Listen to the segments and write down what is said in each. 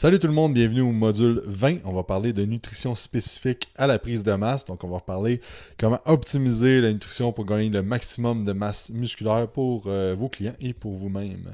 Salut tout le monde, bienvenue au module 20. On va parler de nutrition spécifique à la prise de masse. Donc, on va parler comment optimiser la nutrition pour gagner le maximum de masse musculaire pour euh, vos clients et pour vous-même.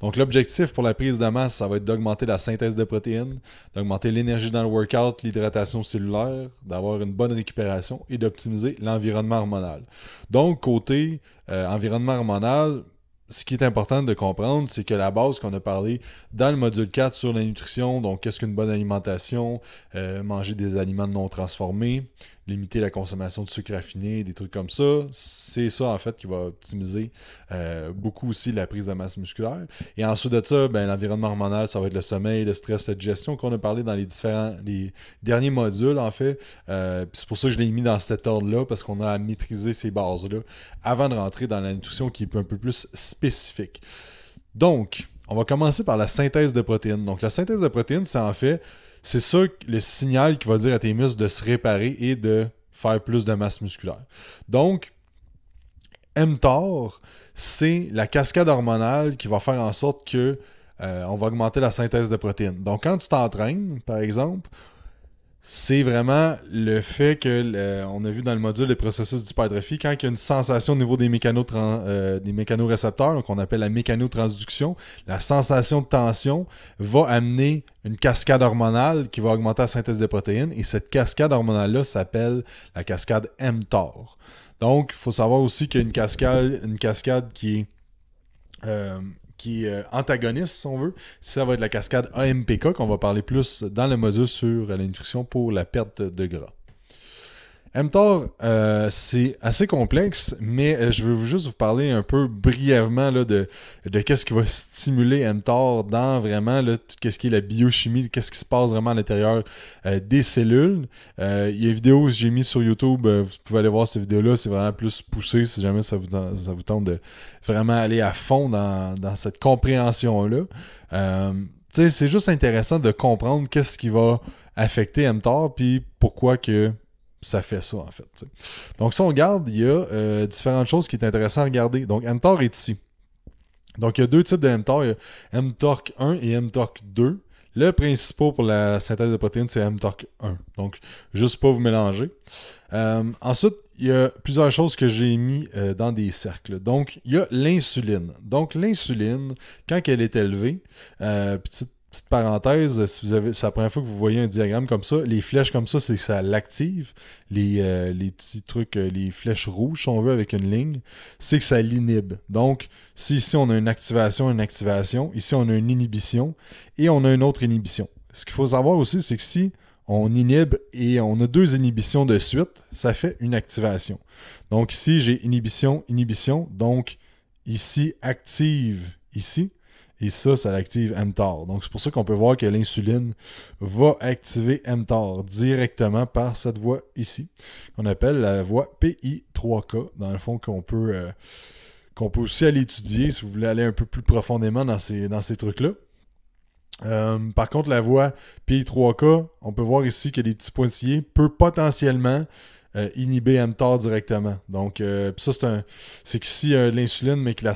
Donc, l'objectif pour la prise de masse, ça va être d'augmenter la synthèse de protéines, d'augmenter l'énergie dans le workout, l'hydratation cellulaire, d'avoir une bonne récupération et d'optimiser l'environnement hormonal. Donc, côté euh, environnement hormonal, ce qui est important de comprendre, c'est que la base qu'on a parlé dans le module 4 sur la nutrition, donc qu'est-ce qu'une bonne alimentation, euh, manger des aliments non transformés, limiter la consommation de sucre raffiné, des trucs comme ça. C'est ça, en fait, qui va optimiser euh, beaucoup aussi la prise de masse musculaire. Et ensuite de ça, ben, l'environnement hormonal, ça va être le sommeil, le stress, la digestion qu'on a parlé dans les différents, les derniers modules, en fait. Euh, c'est pour ça que je l'ai mis dans cet ordre-là, parce qu'on a à maîtriser ces bases-là avant de rentrer dans la nutrition qui est un peu plus spécifique. Donc, on va commencer par la synthèse de protéines. Donc, la synthèse de protéines, c'est en fait c'est ça le signal qui va dire à tes muscles de se réparer et de faire plus de masse musculaire. Donc, mTOR, c'est la cascade hormonale qui va faire en sorte que euh, on va augmenter la synthèse de protéines. Donc, quand tu t'entraînes, par exemple, c'est vraiment le fait que euh, on a vu dans le module des processus d'hypertrophie, quand il y a une sensation au niveau des, euh, des mécanorécepteurs, donc on appelle la mécanotransduction, la sensation de tension va amener une cascade hormonale qui va augmenter la synthèse des protéines, et cette cascade hormonale-là s'appelle la cascade mTOR. Donc, il faut savoir aussi qu'il y a une cascade, une cascade qui est euh, qui est euh, antagoniste, si on veut. Ça va être la cascade AMPK qu'on va parler plus dans le module sur la nutrition pour la perte de gras mTOR, euh, c'est assez complexe, mais euh, je veux juste vous parler un peu brièvement là, de, de qu'est-ce qui va stimuler mTOR dans vraiment qu'est-ce qui est la biochimie, qu'est-ce qui se passe vraiment à l'intérieur euh, des cellules. il y a une vidéo que j'ai mise sur YouTube, vous pouvez aller voir cette vidéo-là, c'est vraiment plus poussé si jamais ça vous, ça vous tente de vraiment aller à fond dans, dans cette compréhension-là. c'est juste intéressant de comprendre qu'est-ce qui va affecter mTOR, puis pourquoi que ça fait ça, en fait. Donc, si on regarde, il y a euh, différentes choses qui sont intéressantes à regarder. Donc, mTOR est ici. Donc, il y a deux types de mTOR. Il y a 1 et mtor 2. Le principal pour la synthèse de protéines, c'est mtor 1. Donc, juste pas vous mélanger. Euh, ensuite, il y a plusieurs choses que j'ai mis euh, dans des cercles. Donc, il y a l'insuline. Donc, l'insuline, quand elle est élevée, petite petite parenthèse, si vous avez, c'est la première fois que vous voyez un diagramme comme ça. Les flèches comme ça, c'est que ça l'active. Les, euh, petits trucs, euh, les flèches rouges, si on veut, avec une ligne, c'est que ça l'inhibe. Donc, si ici on a une activation, une activation, ici on a une inhibition et on a une autre inhibition. Ce qu'il faut savoir aussi, c'est que si on inhibe et on a deux inhibitions de suite, ça fait une activation. Donc ici, j'ai inhibition, inhibition. Donc ici, active ici. Et ça, ça l'active mTOR. Donc, c'est pour ça qu'on peut voir que l'insuline va activer mTOR directement par cette voie ici, qu'on appelle la voie PI3K, dans le fond, qu'on peut, euh, qu'on peut aussi aller étudier si vous voulez aller un peu plus profondément dans ces, dans ces trucs-là. Euh, par contre, la voie PI3K, on peut voir ici que des petits pointillés peuvent potentiellement euh, inhiber mTOR directement. Donc, euh, ça, c'est un. C'est que si euh, l'insuline, mais que la,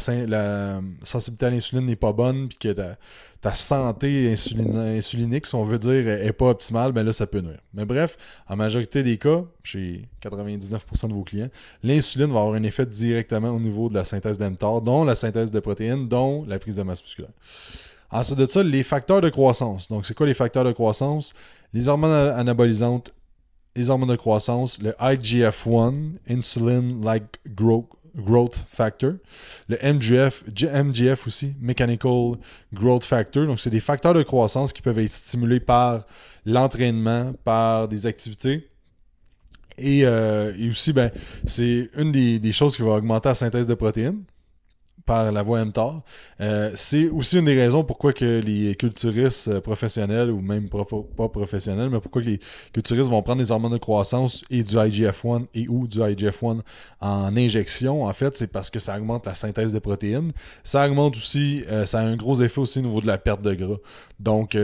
sensibilité à l'insuline n'est pas bonne, puis que ta, santé insulinique, si on veut dire, n'est pas optimale, ben là, ça peut nuire. Mais bref, en majorité des cas, chez 99% de vos clients, l'insuline va avoir un effet directement au niveau de la synthèse d'mTOR, dont la synthèse de protéines, dont la prise de masse musculaire. Ensuite de ça, les facteurs de croissance. Donc, c'est quoi les facteurs de croissance? Les hormones anabolisantes, les hormones de croissance, le IGF-1, Insulin-like growth, Factor, le MGF, MGF aussi, Mechanical Growth Factor. Donc, c'est des facteurs de croissance qui peuvent être stimulés par l'entraînement, par des activités. Et, euh, aussi, ben, c'est une des choses qui va augmenter la synthèse de protéines par la voie MTAR. Euh, c'est aussi une des raisons pourquoi que les culturistes euh, professionnels ou même pas, professionnels, mais pourquoi les culturistes vont prendre des hormones de croissance et du IGF-1 et ou du IGF-1 en injection. En fait, c'est parce que ça augmente la synthèse des protéines. Ça augmente aussi, euh, ça a un gros effet aussi au niveau de la perte de gras. Donc,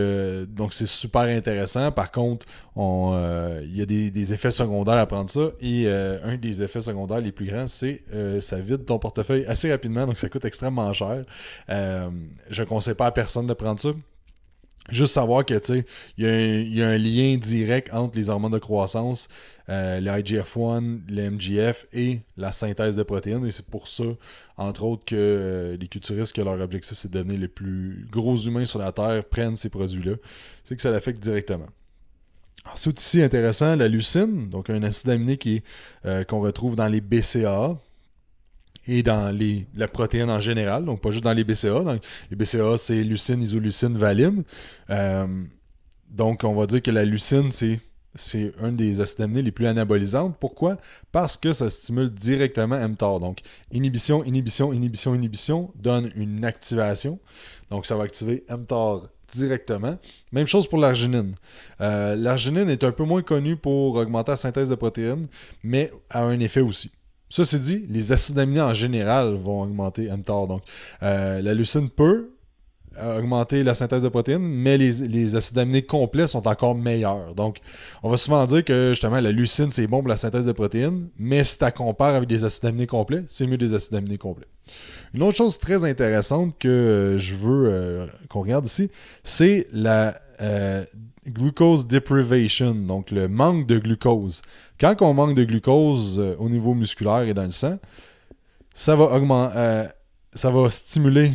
donc c'est super intéressant. Par contre, il y a des, effets secondaires à prendre ça. Et un des effets secondaires les plus grands, c'est ça vide ton portefeuille assez rapidement. Donc, ça coûte extrêmement cher. Euh, je ne conseille pas à personne de prendre ça. Juste savoir que, il y, a un lien direct entre les hormones de croissance, euh, le IGF-1, le MGF et la synthèse de protéines. Et c'est pour ça, entre autres, que euh, les culturistes, que leur objectif, c'est de devenir les plus gros humains sur la Terre, prennent ces produits-là. C'est que ça l'affecte directement. Ensuite, ici, intéressant, la leucine, donc un acide aminé euh, qu'on retrouve dans les BCAA, et dans la protéine en général, donc pas juste dans les BCA. Donc les BCA, c'est lucine, isolucine, valine. Euh, donc on va dire que la lucine, c'est c'est un des acides aminés les plus anabolisantes. Pourquoi? Parce que ça stimule directement mTOR. Donc, inhibition, inhibition, inhibition, inhibition donne une activation. Donc, ça va activer mTOR directement. Même chose pour l'arginine. Euh, l'arginine est un peu moins connue pour augmenter la synthèse de protéines, mais a un effet aussi. Ça, c'est dit, les acides aminés en général vont augmenter mTOR. Donc, euh, la leucine peut euh, augmenter la synthèse de protéines, mais les, acides aminés complets sont encore meilleurs. Donc, on va souvent dire que justement la leucine, c'est bon pour la synthèse de protéines, mais si tu la compares avec des acides aminés complets, c'est mieux des acides aminés complets. Une autre chose très intéressante que euh, je veux qu'on regarde ici, c'est la, euh, glucose deprivation, donc le manque de glucose. Quand on manque de glucose euh, au niveau musculaire et dans le sang, ça va, augmenter, euh, ça va stimuler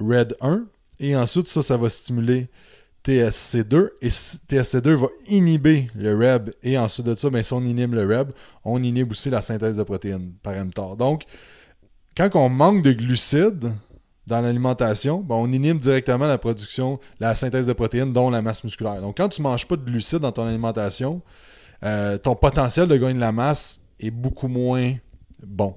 RED1 et ensuite ça, ça va stimuler TSC2 et TSC2 va inhiber le REB et ensuite de ça, ben, si on inhibe le REB, on inhibe aussi la synthèse de protéines par mTOR. Donc, quand on manque de glucides, dans l'alimentation, ben, on inhibe directement la production, la synthèse de protéines, dont la masse musculaire. Donc, quand tu ne manges pas de glucides dans ton alimentation, euh, ton potentiel de gagner de la masse est beaucoup moins bon.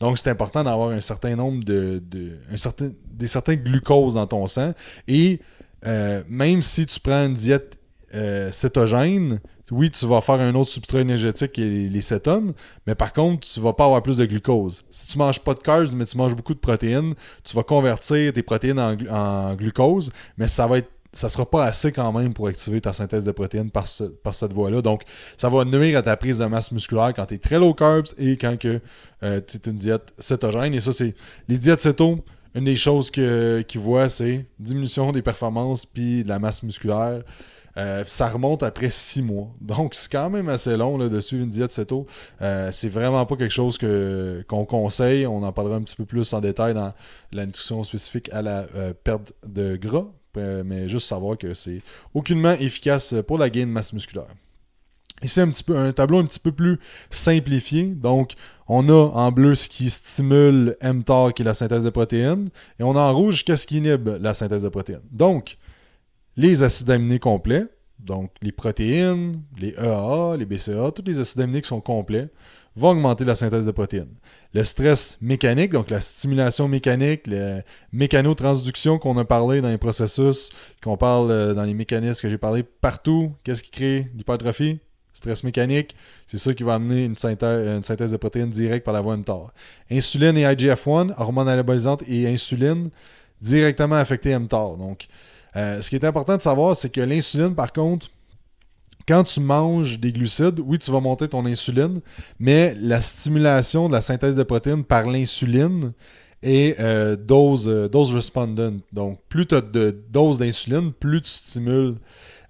Donc, c'est important d'avoir un certain nombre de, de un certain, des certains glucoses dans ton sang. Et euh, même si tu prends une diète euh, cétogène, oui, tu vas faire un autre substrat énergétique qui les cétones, mais par contre, tu vas pas avoir plus de glucose. Si tu manges pas de carbs, mais tu manges beaucoup de protéines, tu vas convertir tes protéines en, glucose, mais ça va être ça sera pas assez quand même pour activer ta synthèse de protéines par, cette voie-là. Donc, ça va nuire à ta prise de masse musculaire quand tu es très low carbs et quand euh, tu es une diète cétogène. Et ça, c'est les diètes céto, une des choses qu'ils voient, c'est diminution des performances puis de la masse musculaire. Euh, ça remonte après six mois. Donc, c'est quand même assez long là, de suivre une diète cétose. Euh, c'est vraiment pas quelque chose qu'on conseille. On en parlera un petit peu plus en détail dans la nutrition spécifique à la euh, perte de gras. Euh, mais juste savoir que c'est aucunement efficace pour la gain de masse musculaire. Ici, un, petit peu, un tableau un petit peu plus simplifié. Donc, on a en bleu ce qui stimule mTOR, qui est la synthèse de protéines, et on a en rouge qu'est-ce qui inhibe la synthèse de protéines. Donc, les acides aminés complets, donc les protéines, les EAA, les BCA, tous les acides aminés qui sont complets, vont augmenter la synthèse de protéines. Le stress mécanique, donc la stimulation mécanique, la mécanotransduction qu'on a parlé dans les processus, qu'on parle euh, dans les mécanismes que j'ai parlé partout, qu'est-ce qui crée l'hypertrophie? Stress mécanique, c'est ça qui va amener une euh, synthèse, de protéines directe par la voie mTOR. Insuline et IGF-1, hormones anabolisantes et insuline, directement affectées mTOR. Donc, euh, ce qui est important de savoir, c'est que l'insuline, par contre, quand tu manges des glucides, oui, tu vas monter ton insuline, mais la stimulation de la synthèse de protéines par l'insuline est euh, dose, euh, Donc, plus tu as de doses d'insuline, plus tu stimules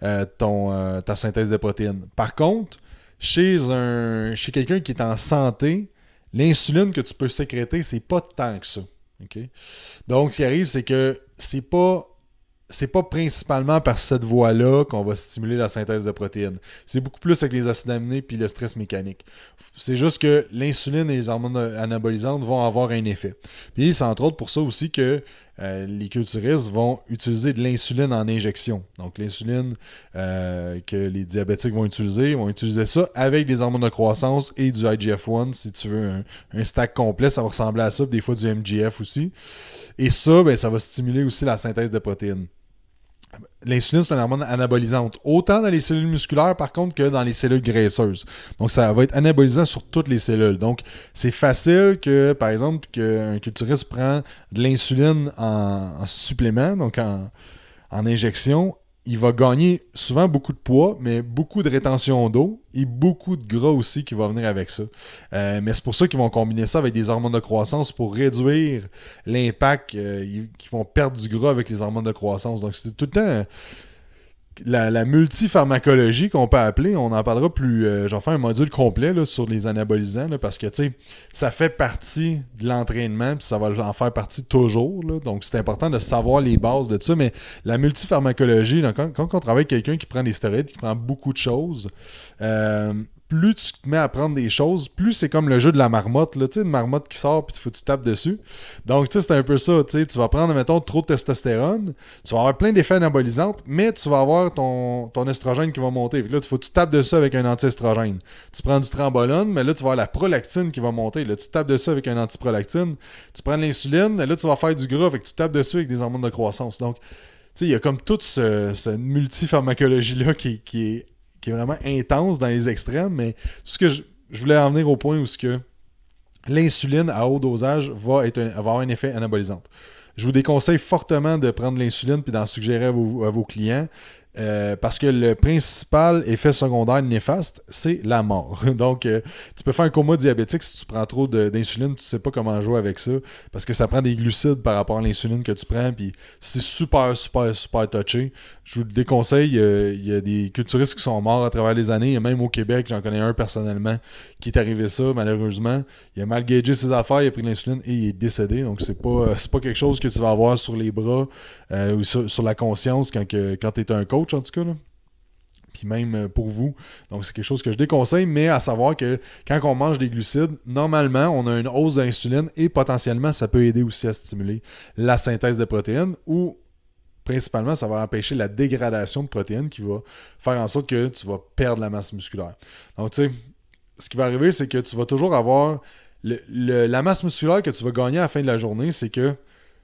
euh, ton, ta synthèse de protéines. Par contre, chez, un, chez quelqu'un qui est en santé, l'insuline que tu peux sécréter, c'est pas tant que ça. Donc, ce qui arrive, c'est que c'est pas c'est pas principalement par cette voie-là qu'on va stimuler la synthèse de protéines. C'est beaucoup plus avec les acides aminés puis le stress mécanique. C'est juste que l'insuline et les hormones anabolisantes vont avoir un effet. Puis c'est entre autres pour ça aussi que euh, les culturistes vont utiliser de l'insuline en injection. Donc l'insuline euh, que les diabétiques vont utiliser, vont utiliser ça avec des hormones de croissance et du IGF-1. Si tu veux un, stack complet, ça va ressembler à ça, des fois du MGF aussi. Et ça, ben, ça va stimuler aussi la synthèse de protéines. L'insuline, c'est une hormone anabolisante, autant dans les cellules musculaires, par contre, que dans les cellules graisseuses. Donc, ça va être anabolisant sur toutes les cellules. Donc, c'est facile que, par exemple, un culturiste prend de l'insuline en, supplément, donc en, en injection, il va gagner souvent beaucoup de poids, mais beaucoup de rétention d'eau et beaucoup de gras aussi qui va venir avec ça. Euh, mais c'est pour ça qu'ils vont combiner ça avec des hormones de croissance pour réduire l'impact euh, qui vont perdre du gras avec les hormones de croissance. Donc c'est tout le temps la, la multipharmacologie qu'on peut appeler, on en parlera plus. Euh, J'en fais un module complet là, sur les anabolisants parce que ça fait partie de l'entraînement puis ça va en faire partie toujours. donc c'est important de savoir les bases de ça. Mais la multipharmacologie, quand, quand, on travaille avec quelqu'un qui prend des stéroïdes, qui prend beaucoup de choses, euh, plus tu te mets à prendre des choses, plus c'est comme le jeu de la marmotte, là, tu sais, une marmotte qui sort puis faut tu tapes dessus. Donc, tu c'est un peu ça, tu tu vas prendre, mettons, trop de testostérone, tu vas avoir plein d'effets anabolisants, mais tu vas avoir ton, estrogène qui va monter. là, il faut tu tapes dessus avec un anti anti-estrogène. Tu prends du trembolone, mais là, tu vas avoir la prolactine qui va monter. Là, tu tapes dessus avec un anti-prolactine. Tu prends de l'insuline, là, tu vas faire du gras, fait que tu tapes dessus avec des hormones de croissance. Donc, il y a comme toute ce, cette multifarmacologie là qui, est qui est vraiment intense dans les extrêmes, mais ce que je, voulais en venir au point où ce que l'insuline à haut dosage va, être avoir un effet anabolisant. Je vous déconseille fortement de prendre l'insuline et d'en suggérer à vos clients. Euh, parce que le principal effet secondaire néfaste, c'est la mort. Donc, euh, tu peux faire un coma diabétique si tu prends trop d'insuline, tu sais pas comment jouer avec ça, parce que ça prend des glucides par rapport à l'insuline que tu prends, puis c'est super, super, super touché. Je vous le déconseille, euh, il y a des culturistes qui sont morts à travers les années, et même au Québec, j'en connais un personnellement qui est arrivé ça, malheureusement. Il a mal gagé ses affaires, il a pris l'insuline et il est décédé, donc c'est pas, pas quelque chose que tu vas avoir sur les bras ou sur, la conscience quand, quand tu es un coach en tout cas. Puis même euh, pour vous. Donc, c'est quelque chose que je déconseille, mais à savoir que quand on mange des glucides, normalement, on a une hausse d'insuline et potentiellement, ça peut aider aussi à stimuler la synthèse de protéines ou principalement, ça va empêcher la dégradation de protéines qui va faire en sorte que tu vas perdre la masse musculaire. Donc, tu sais, ce qui va arriver, c'est que tu vas toujours avoir la masse musculaire que tu vas gagner à la fin de la journée, c'est que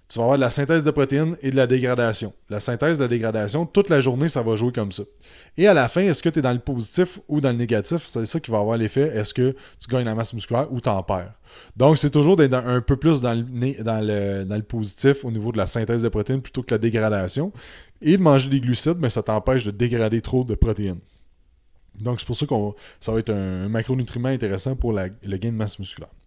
tu vas avoir de la synthèse de protéines et de la dégradation. La synthèse de la dégradation, toute la journée, ça va jouer comme ça. Et à la fin, est-ce que tu es dans le positif ou dans le négatif? C'est ça qui va avoir l'effet. Est-ce que tu gagnes la masse musculaire ou tu en perds? Donc, c'est toujours d'être un peu plus dans le, positif au niveau de la synthèse de protéines plutôt que la dégradation. Et de manger des glucides, mais ça t'empêche de dégrader trop de protéines. Donc, c'est pour ça que ça va être un, macronutriment intéressant pour le gain de masse musculaire.